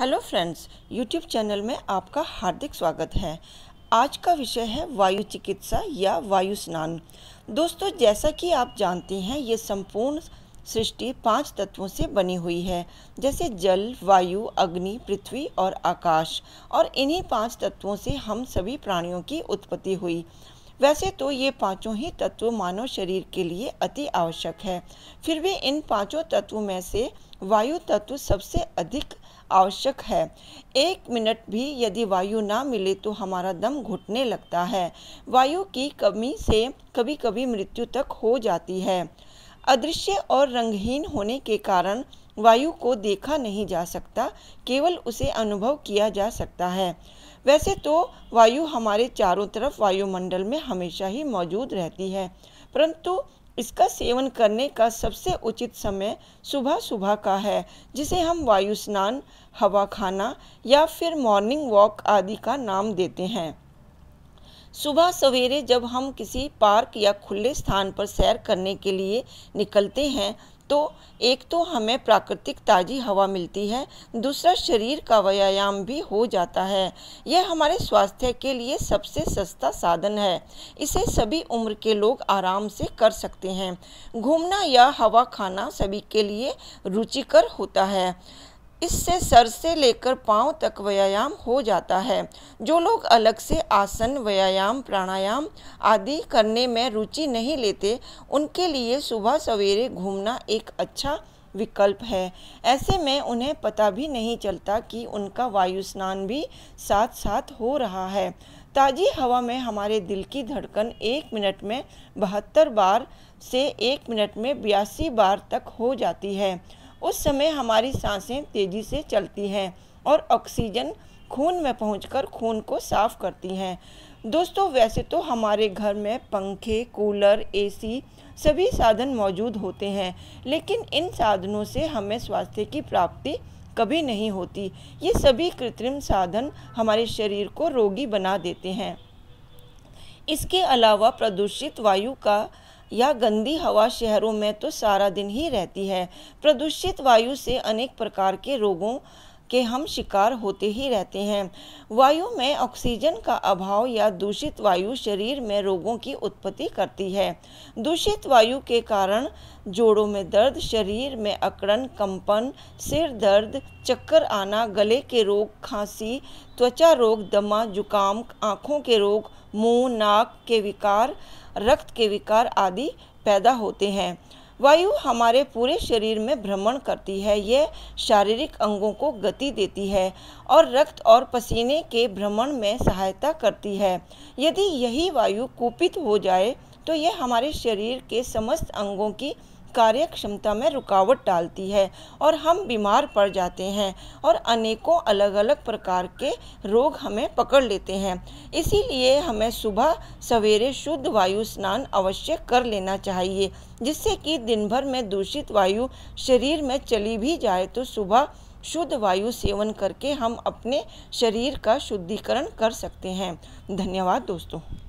hello friends YouTube channel में आपका हार्दिक स्वागत है आज का विषय है वायु चिकित्सा या वायु स्नान दोस्तों जैसा कि आप जानते हैं ये संपूर्ण सृष्टि पांच तत्वों से बनी हुई है जैसे जल वायु अग्नि पृथ्वी और आकाश और इन्हीं पांच तत्वों से हम सभी प्राणियों की उत्पत्ति हुई वैसे तो ये पांचों ही तत्व मानव शरीर के लिए अति आवश्यक है फिर भी इन पांचों तत्वों में से वायु तत्व सबसे अधिक आवश्यक है एक मिनट भी यदि वायु ना मिले तो हमारा दम घुटने लगता है वायु की कमी से कभी कभी मृत्यु तक हो जाती है अदृश्य और रंगहीन होने के कारण वायु को देखा नहीं जा सकता केवल उसे अनुभव किया जा सकता है वैसे तो वायु हमारे चारों तरफ वायुमंडल में हमेशा ही मौजूद रहती है परंतु इसका सेवन करने का सबसे उचित समय सुबह सुबह का है जिसे हम वायु स्नान हवा खाना या फिर मॉर्निंग वॉक आदि का नाम देते हैं सुबह सवेरे जब हम किसी पार्क या खुले स्थान पर सैर करने के लिए निकलते हैं तो एक तो हमें प्राकृतिक ताज़ी हवा मिलती है दूसरा शरीर का व्यायाम भी हो जाता है यह हमारे स्वास्थ्य के लिए सबसे सस्ता साधन है इसे सभी उम्र के लोग आराम से कर सकते हैं घूमना या हवा खाना सभी के लिए रुचिकर होता है इससे सर से लेकर पांव तक व्यायाम हो जाता है जो लोग अलग से आसन व्यायाम प्राणायाम आदि करने में रुचि नहीं लेते उनके लिए सुबह सवेरे घूमना एक अच्छा विकल्प है ऐसे में उन्हें पता भी नहीं चलता कि उनका वायु स्नान भी साथ साथ हो रहा है ताज़ी हवा में हमारे दिल की धड़कन एक मिनट में बहत्तर बार से एक मिनट में बयासी बार तक हो जाती है उस समय हमारी सांसें तेज़ी से चलती हैं और ऑक्सीजन खून में पहुंचकर खून को साफ करती हैं दोस्तों वैसे तो हमारे घर में पंखे कूलर एसी सभी साधन मौजूद होते हैं लेकिन इन साधनों से हमें स्वास्थ्य की प्राप्ति कभी नहीं होती ये सभी कृत्रिम साधन हमारे शरीर को रोगी बना देते हैं इसके अलावा प्रदूषित वायु का यह गंदी हवा शहरों में तो सारा दिन ही रहती है प्रदूषित वायु से अनेक प्रकार के रोगों के हम शिकार होते ही रहते हैं वायु में ऑक्सीजन का अभाव या दूषित वायु शरीर में रोगों की उत्पत्ति करती है दूषित वायु के कारण जोड़ों में दर्द शरीर में अकड़न कंपन सिर दर्द चक्कर आना गले के रोग खांसी त्वचा रोग दमा जुकाम आँखों के रोग मुंह नाक के विकार रक्त के विकार आदि पैदा होते हैं वायु हमारे पूरे शरीर में भ्रमण करती है यह शारीरिक अंगों को गति देती है और रक्त और पसीने के भ्रमण में सहायता करती है यदि यही वायु कुपित हो जाए तो यह हमारे शरीर के समस्त अंगों की कार्य क्षमता में रुकावट डालती है और हम बीमार पड़ जाते हैं और अनेकों अलग अलग प्रकार के रोग हमें पकड़ लेते हैं इसीलिए हमें सुबह सवेरे शुद्ध वायु स्नान अवश्य कर लेना चाहिए जिससे कि दिन भर में दूषित वायु शरीर में चली भी जाए तो सुबह शुद्ध वायु सेवन करके हम अपने शरीर का शुद्धिकरण कर सकते हैं धन्यवाद दोस्तों